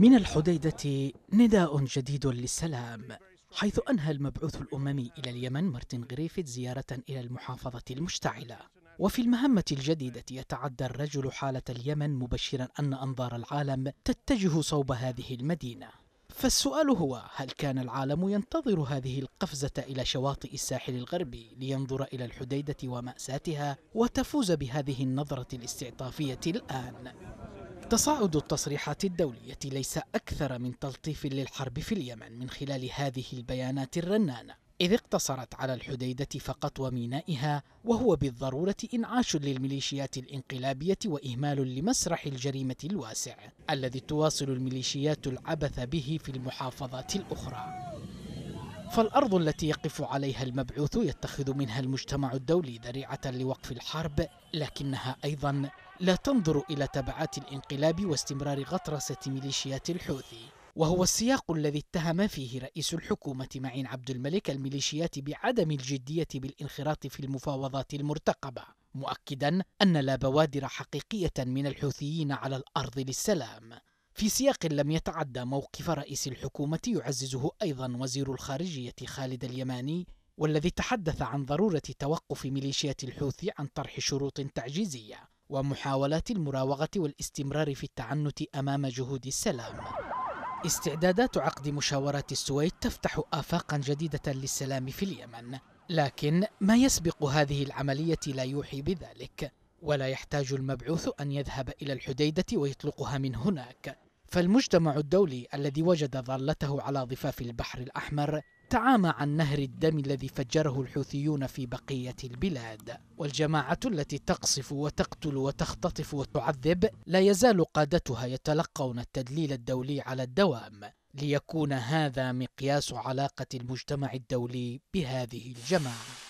من الحديدة نداء جديد للسلام حيث أنهى المبعوث الأممي إلى اليمن مارتن غريفيت زيارة إلى المحافظة المشتعلة وفي المهمة الجديدة يتعدى الرجل حالة اليمن مبشرا أن أنظار العالم تتجه صوب هذه المدينة فالسؤال هو هل كان العالم ينتظر هذه القفزة إلى شواطئ الساحل الغربي لينظر إلى الحديدة ومأساتها وتفوز بهذه النظرة الاستعطافية الآن؟ تصاعد التصريحات الدولية ليس أكثر من تلطيف للحرب في اليمن من خلال هذه البيانات الرنانة إذ اقتصرت على الحديدة فقط ومينائها وهو بالضرورة إنعاش للميليشيات الانقلابية وإهمال لمسرح الجريمة الواسع الذي تواصل الميليشيات العبث به في المحافظات الأخرى فالأرض التي يقف عليها المبعوث يتخذ منها المجتمع الدولي ذريعة لوقف الحرب لكنها أيضا لا تنظر إلى تبعات الانقلاب واستمرار غطرسة ميليشيات الحوثي وهو السياق الذي اتهم فيه رئيس الحكومة معين عبد الملك الميليشيات بعدم الجدية بالانخراط في المفاوضات المرتقبة مؤكدا أن لا بوادر حقيقية من الحوثيين على الأرض للسلام في سياق لم يتعدى موقف رئيس الحكومة يعززه أيضا وزير الخارجية خالد اليماني والذي تحدث عن ضرورة توقف ميليشيات الحوثي عن طرح شروط تعجيزية ومحاولات المراوغة والاستمرار في التعنت أمام جهود السلام استعدادات عقد مشاورات السويد تفتح آفاقا جديدة للسلام في اليمن لكن ما يسبق هذه العملية لا يوحي بذلك ولا يحتاج المبعوث أن يذهب إلى الحديدة ويطلقها من هناك فالمجتمع الدولي الذي وجد ظلته على ضفاف البحر الأحمر تعامى عن نهر الدم الذي فجره الحوثيون في بقية البلاد والجماعة التي تقصف وتقتل وتختطف وتعذب لا يزال قادتها يتلقون التدليل الدولي على الدوام ليكون هذا مقياس علاقة المجتمع الدولي بهذه الجماعة